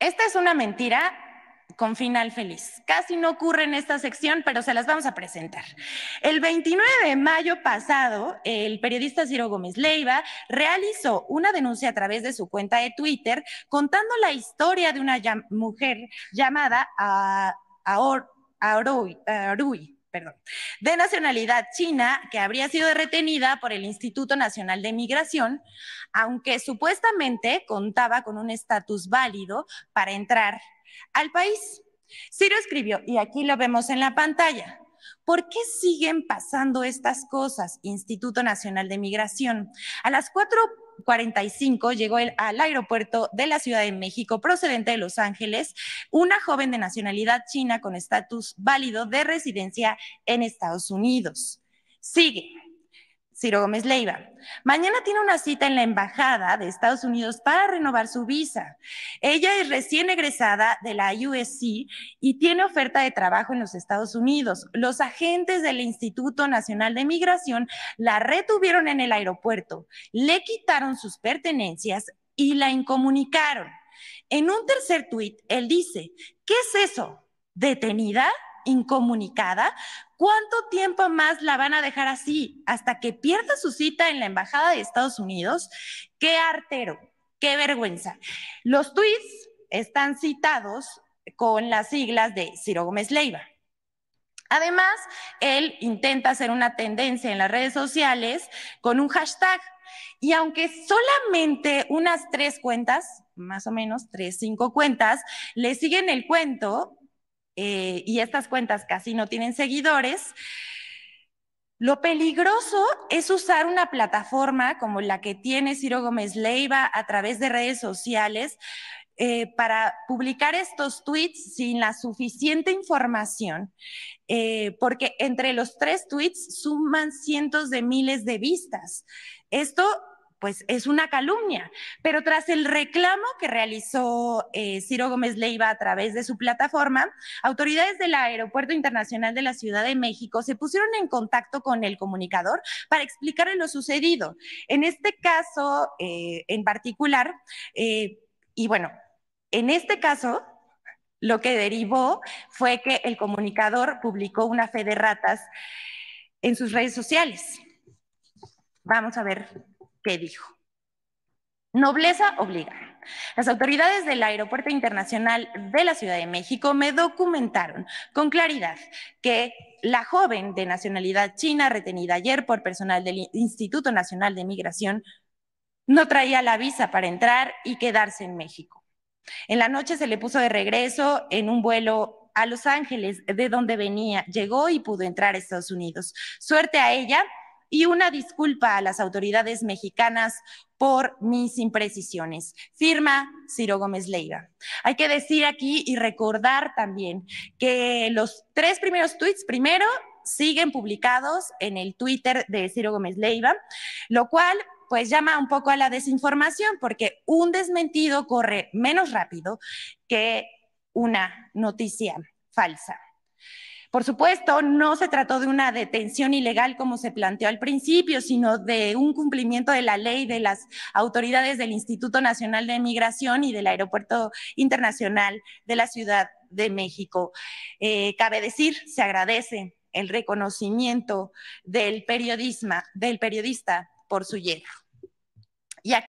Esta es una mentira con final feliz. Casi no ocurre en esta sección, pero se las vamos a presentar. El 29 de mayo pasado, el periodista Ciro Gómez Leiva realizó una denuncia a través de su cuenta de Twitter contando la historia de una mujer llamada Arui perdón, de nacionalidad china que habría sido retenida por el Instituto Nacional de Migración, aunque supuestamente contaba con un estatus válido para entrar al país. Ciro escribió, y aquí lo vemos en la pantalla, ¿Por qué siguen pasando estas cosas, Instituto Nacional de Migración? A las cuatro 45 llegó al aeropuerto de la Ciudad de México procedente de Los Ángeles una joven de nacionalidad china con estatus válido de residencia en Estados Unidos. Sigue, Ciro Gómez Leiva. Mañana tiene una cita en la Embajada de Estados Unidos para renovar su visa. Ella es recién egresada de la USC y tiene oferta de trabajo en los Estados Unidos. Los agentes del Instituto Nacional de Migración la retuvieron en el aeropuerto, le quitaron sus pertenencias y la incomunicaron. En un tercer tuit, él dice, ¿qué es eso? ¿Detenida? incomunicada, ¿cuánto tiempo más la van a dejar así? Hasta que pierda su cita en la Embajada de Estados Unidos. Qué artero, qué vergüenza. Los tweets están citados con las siglas de Ciro Gómez Leiva. Además, él intenta hacer una tendencia en las redes sociales con un hashtag. Y aunque solamente unas tres cuentas, más o menos tres, cinco cuentas, le siguen el cuento, eh, y estas cuentas casi no tienen seguidores. Lo peligroso es usar una plataforma como la que tiene Ciro Gómez Leiva a través de redes sociales eh, para publicar estos tweets sin la suficiente información, eh, porque entre los tres tweets suman cientos de miles de vistas. Esto pues es una calumnia. Pero tras el reclamo que realizó eh, Ciro Gómez Leiva a través de su plataforma, autoridades del Aeropuerto Internacional de la Ciudad de México se pusieron en contacto con el comunicador para explicarle lo sucedido. En este caso eh, en particular, eh, y bueno, en este caso, lo que derivó fue que el comunicador publicó una fe de ratas en sus redes sociales. Vamos a ver que dijo. Nobleza obliga. Las autoridades del Aeropuerto Internacional de la Ciudad de México me documentaron con claridad que la joven de nacionalidad china retenida ayer por personal del Instituto Nacional de Migración no traía la visa para entrar y quedarse en México. En la noche se le puso de regreso en un vuelo a Los Ángeles, de donde venía, llegó y pudo entrar a Estados Unidos. Suerte a ella y una disculpa a las autoridades mexicanas por mis imprecisiones. Firma Ciro Gómez Leiva. Hay que decir aquí y recordar también que los tres primeros tweets, primero, siguen publicados en el Twitter de Ciro Gómez Leiva, lo cual pues llama un poco a la desinformación porque un desmentido corre menos rápido que una noticia falsa. Por supuesto, no se trató de una detención ilegal como se planteó al principio, sino de un cumplimiento de la ley de las autoridades del Instituto Nacional de Migración y del Aeropuerto Internacional de la Ciudad de México. Eh, cabe decir, se agradece el reconocimiento del, periodismo, del periodista por su hierro.